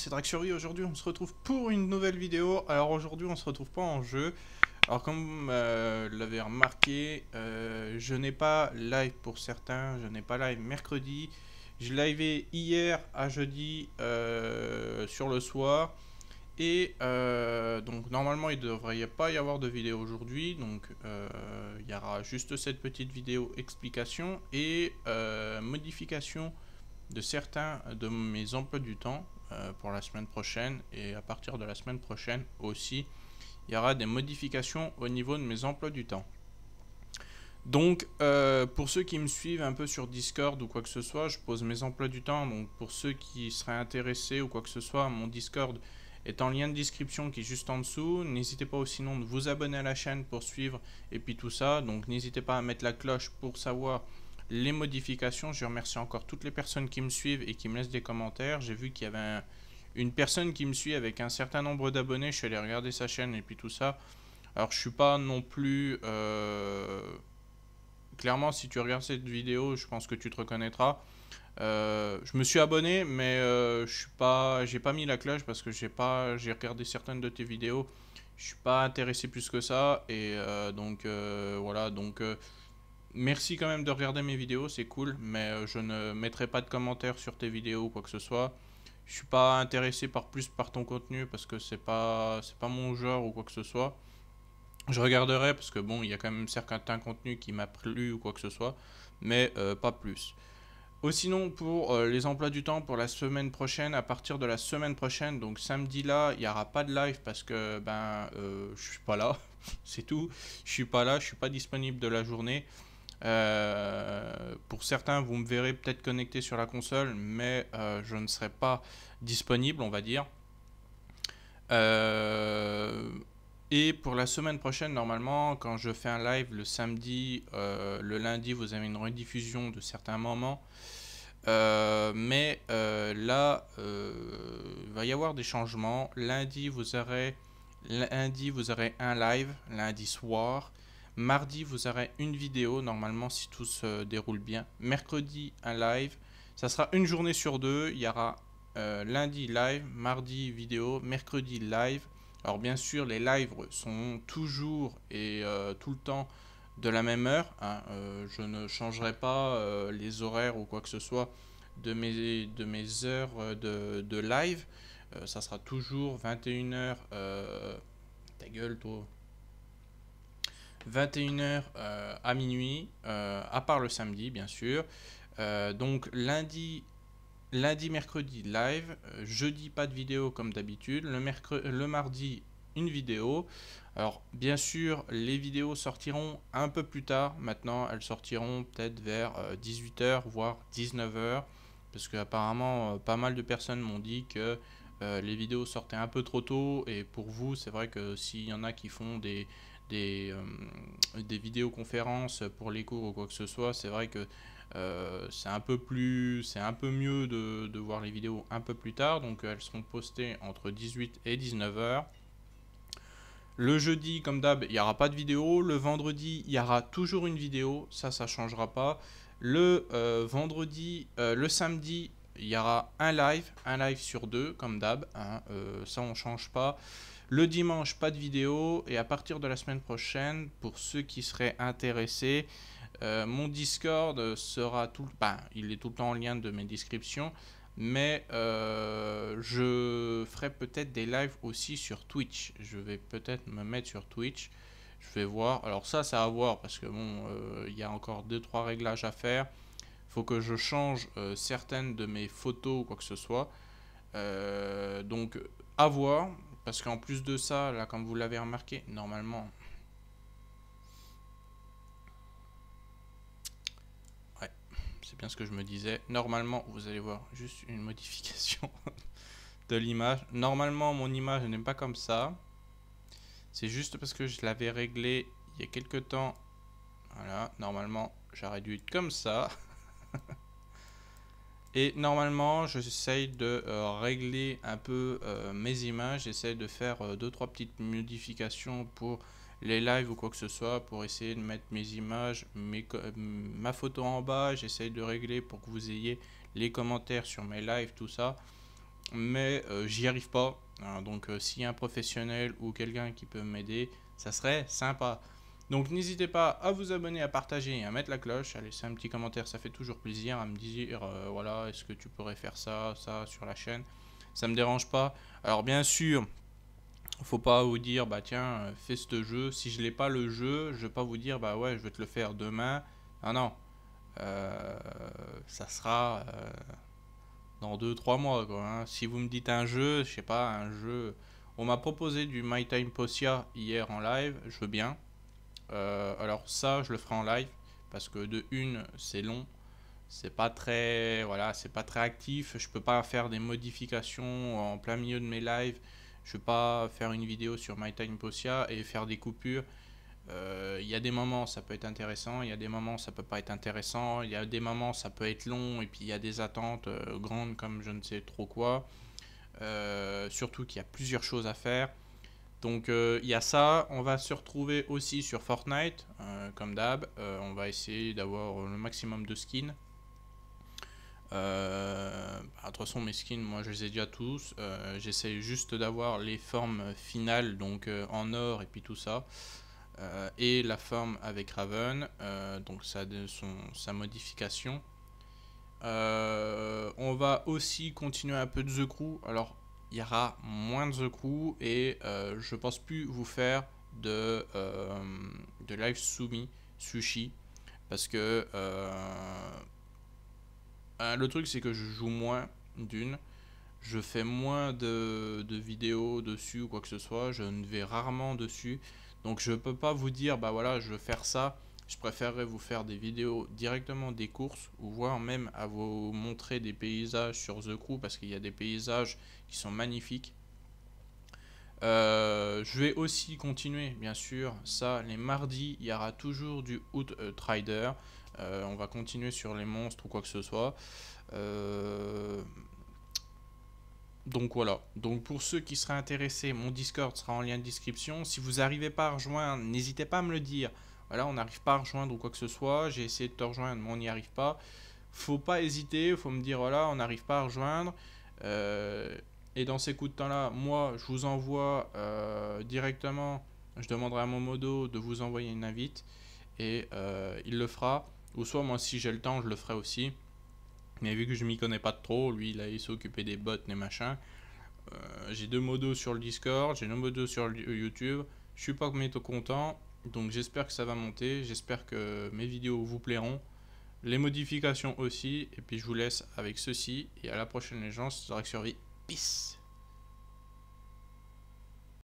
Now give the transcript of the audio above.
c'est Draxury, aujourd'hui on se retrouve pour une nouvelle vidéo. Alors aujourd'hui on se retrouve pas en jeu. Alors comme euh, vous l'avez remarqué, euh, je n'ai pas live pour certains, je n'ai pas live mercredi. Je liveais hier à jeudi euh, sur le soir. Et donc normalement il ne devrait pas y avoir de vidéo aujourd'hui. Donc il y aura juste cette petite vidéo explication et modification de certains de mes emplois du temps. Euh, pour la semaine prochaine. Et à partir de la semaine prochaine aussi, il y aura des modifications au niveau de mes emplois du temps. Donc, euh, pour ceux qui me suivent un peu sur Discord ou quoi que ce soit, je pose mes emplois du temps. Donc, pour ceux qui seraient intéressés ou quoi que ce soit, mon Discord est en lien de description qui est juste en dessous. N'hésitez pas aussi non de vous abonner à la chaîne pour suivre et puis tout ça. Donc, n'hésitez pas à mettre la cloche pour savoir les modifications. Je remercie encore toutes les personnes qui me suivent et qui me laissent des commentaires. J'ai vu qu'il y avait une personne qui me suit avec un certain nombre d'abonnés. Je suis allé regarder sa chaîne et puis tout ça. Alors, je suis pas non plus... Euh, clairement, si tu regardes cette vidéo, je pense que tu te reconnaîtras. Euh, je me suis abonné, mais euh, je suis pas, j'ai pas mis la cloche parce que j'ai pas, j'ai regardé certaines de tes vidéos. Je suis pas intéressé plus que ça et donc voilà donc Merci quand même de regarder mes vidéos, c'est cool, mais euh, je ne mettrai pas de commentaires sur tes vidéos ou quoi que ce soit. Je suis pas intéressé par plus par ton contenu parce que c'est pas c'est pas mon genre ou quoi que ce soit. Je regarderai parce que bon, il y a quand même certains contenus qui m'a plu ou quoi que ce soit, mais euh, pas plus. Aussi oh, sinon, pour euh, les emplois du temps pour la semaine prochaine, à partir de la semaine prochaine, donc samedi là, il n'y aura pas de live parce que ben euh, je suis pas là, c'est tout. Je suis pas là, je suis pas disponible de la journée. Euh, pour certains, vous me verrez peut-être connecté sur la console, mais euh, je ne serai pas disponible, on va dire. Euh, et pour la semaine prochaine, normalement, quand je fais un live le samedi, le lundi, vous avez une rediffusion de certains moments. mais là, il va y avoir des changements. Lundi, vous aurez, lundi, vous aurez un live, lundi soir. Mardi, vous aurez une vidéo, normalement, si tout se déroule bien. Mercredi, un live. Ça sera une journée sur deux. Il y aura euh, lundi live, mardi vidéo, mercredi live. Alors bien sûr, les lives sont toujours et euh, tout le temps de la même heure. Hein. Euh, je ne changerai pas les horaires ou quoi que ce soit de mes, de mes heures de, de live. ça sera toujours 21h. ta gueule, toi. 21h euh, à minuit, euh, à part le samedi bien sûr. Euh, donc lundi, lundi, mercredi live, jeudi pas de vidéo comme d'habitude, le, le mardi une vidéo. Alors bien sûr les vidéos sortiront un peu plus tard maintenant, elles sortiront peut-être vers 18h voire 19h parce que apparemment pas mal de personnes m'ont dit que les vidéos sortaient un peu trop tôt et pour vous c'est vrai que s'il y en a qui font des des, euh, des vidéoconférences pour les cours ou quoi que ce soit, c'est vrai que euh, c'est un peu plus, c'est un peu mieux de, voir les vidéos un peu plus tard. Donc elles seront postées entre 18 et 19h. Le jeudi, comme d'hab, il n'y aura pas de vidéo. Le vendredi, il y aura toujours une vidéo. Ça, ça ne changera pas. Le euh, vendredi, le samedi, il y aura un live, un live sur deux, comme d'hab. Hein. ça, on ne change pas. Le dimanche, pas de vidéo. Et à partir de la semaine prochaine, pour ceux qui seraient intéressés, euh, mon Discord sera tout le ben, il est tout le temps en lien de mes descriptions. Mais euh, je ferai peut-être des lives aussi sur Twitch. Je vais peut-être me mettre sur Twitch. Je vais voir. Alors ça, c'est à voir parce que bon, euh, il y a encore 2-3 réglages à faire. Faut que je change certaines de mes photos ou quoi que ce soit. donc à voir. Parce qu'en plus de ça, là, comme vous l'avez remarqué, normalement... Ouais, c'est bien ce que je me disais. Normalement, vous allez voir juste une modification de l'image. Normalement, mon image n'est pas comme ça. C'est juste parce que je l'avais réglé il y a quelques temps. Voilà, normalement, j'aurais dû être comme ça. Et normalement, j'essaye de euh, régler un peu euh, mes images, j'essaye de faire 2-3 euh, petites modifications pour les lives ou quoi que ce soit, pour essayer de mettre mes images, ma photo en bas, j'essaye de régler pour que vous ayez les commentaires sur mes lives, tout ça. Mais j'y arrive pas. Hein, s'il donc si un professionnel ou quelqu'un qui peut m'aider, ça serait sympa. Donc n'hésitez pas à vous abonner, à partager et à mettre la cloche, à laisser un petit commentaire, ça fait toujours plaisir, à me dire euh, voilà, est-ce que tu pourrais faire ça, ça sur la chaîne. Ça me dérange pas. Alors bien sûr, faut pas vous dire bah tiens, euh, fais ce jeu, si je n'ai pas le jeu, je vais pas vous dire bah ouais, je vais te le faire demain. Ah non. Euh, ça sera dans 2-3 mois hein. Si vous me dites un jeu, je sais pas, un jeu on m'a proposé du My Time hier en live, je veux bien, euh, alors ça, je le ferai en live parce que de une, c'est long, c'est pas très voilà, c'est pas très actif. Je peux pas faire des modifications en plein milieu de mes lives. Je peux pas faire une vidéo sur My Time et faire des coupures. Euh, il y a des moments ça peut être intéressant, il y a des moments ça peut pas être intéressant, il y a des moments ça peut être long et puis il y a des attentes euh, grandes comme je ne sais trop quoi. surtout qu'il y a plusieurs choses à faire. Donc euh, il y a ça, on va se retrouver aussi sur Fortnite, euh, comme d'hab. Euh, on va essayer d'avoir le maximum de skins. Bah, de toute façon, mes skins, moi je les ai déjà tous. J'essaye juste d'avoir les formes finales, donc en or et puis tout ça. et la forme avec Raven, donc ça son, sa modification. on va aussi continuer un peu de The Crew. Alors il y aura moins de coups et euh, je pense plus vous faire de, euh, de live soumis sushi parce que euh, le truc c'est que je joue moins d'une je fais moins de, vidéos dessus ou quoi que ce soit je ne vais rarement dessus donc je peux pas vous dire bah voilà je vais faire ça je préférerais vous faire des vidéos directement des courses ou voire même à vous montrer des paysages sur The Crew parce qu'il y a des paysages qui sont magnifiques. Euh, je vais aussi continuer, bien sûr, ça, les mardis, il y aura toujours du Outrider. Euh, Trader. Euh, on va continuer sur les monstres ou quoi que ce soit. Donc voilà. Donc pour ceux qui seraient intéressés, mon Discord sera en lien de description. Si vous n'arrivez pas à rejoindre, n'hésitez pas à me le dire voilà, on n'arrive pas à rejoindre ou quoi que ce soit, j'ai essayé de te rejoindre mais on n'y arrive pas. Faut pas hésiter, faut me dire voilà, on n'arrive pas à rejoindre. Euh, et dans ces coups de temps-là, moi, je vous envoie euh, directement, je demanderai à mon modo de vous envoyer une invite et euh, il le fera. Ou soit moi, si j'ai le temps, je le ferai aussi. Mais vu que je m'y connais pas trop, lui, il s'est occupé des bots, des machins. j'ai deux modos sur le Discord, j'ai deux modos sur YouTube. Je suis pas méto content, donc j'espère que ça va monter, j'espère que mes vidéos vous plairont, les modifications aussi, et puis je vous laisse avec ceci, et à la prochaine les gens, c'est Survie, peace